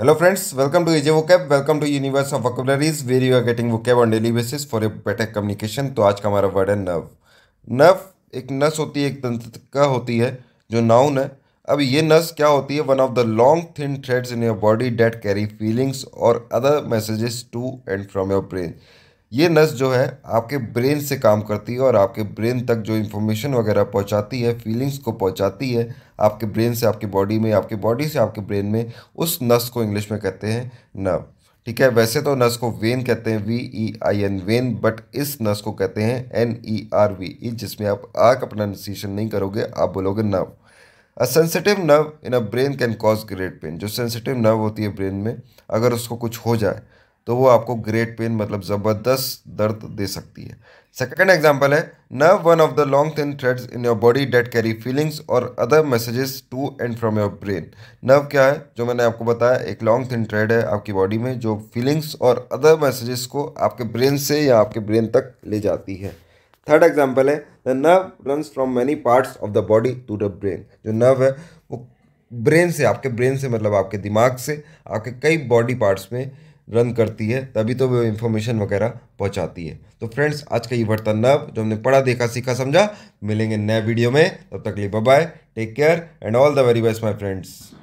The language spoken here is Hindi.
hello friends welcome to easy cab welcome to universe of vocabularies where you are getting vocab on daily basis for a better communication तो आज का हमारा वर्ड है नव नव एक नस होती है एक का होती है जो नाउन है अब ये नस क्या होती है one of the long thin threads in your body that carry feelings और other messages to and from your brain ये नस जो है आपके ब्रेन से काम करती है और आपके ब्रेन तक जो इन्फॉर्मेशन वगैरह पहुंचाती है फीलिंग्स को पहुंचाती है आपके ब्रेन से आपके बॉडी में आपके बॉडी से आपके ब्रेन में उस नस को इंग्लिश में कहते हैं नर्व ठीक है वैसे तो नस को वेन कहते हैं V E I N vein but इस नस को कहते हैं N E R V E जिसमें आप आग अपना निशन नहीं करोगे आप बोलोगे nerve a sensitive nerve in a brain can cause great pain जो सेंसिटिव नर्व होती है ब्रेन में अगर उसको कुछ हो जाए तो वो आपको ग्रेट पेन मतलब ज़बरदस्त दर्द दे सकती है सेकेंड एग्जाम्पल है nerve one of the long thin threads in your body that carry feelings और other messages to and from your brain nerve क्या है जो मैंने आपको बताया एक लॉन्ग थिन थ्रेड है आपकी बॉडी में जो फीलिंग्स और अदर मैसेजेस को आपके ब्रेन से या आपके ब्रेन तक ले जाती है थर्ड एग्जाम्पल है the nerve run from many parts of the body to the brain जो नर्व है वो ब्रेन से आपके ब्रेन से मतलब आपके दिमाग से आपके कई बॉडी पार्ट्स में रन करती है तभी तो वो इन्फॉर्मेशन वगैरह पहुंचाती है तो फ्रेंड्स आज का ये नब जो हमने पढ़ा देखा सीखा समझा मिलेंगे नए वीडियो में तब तक लिए bye take care and all the very best my friends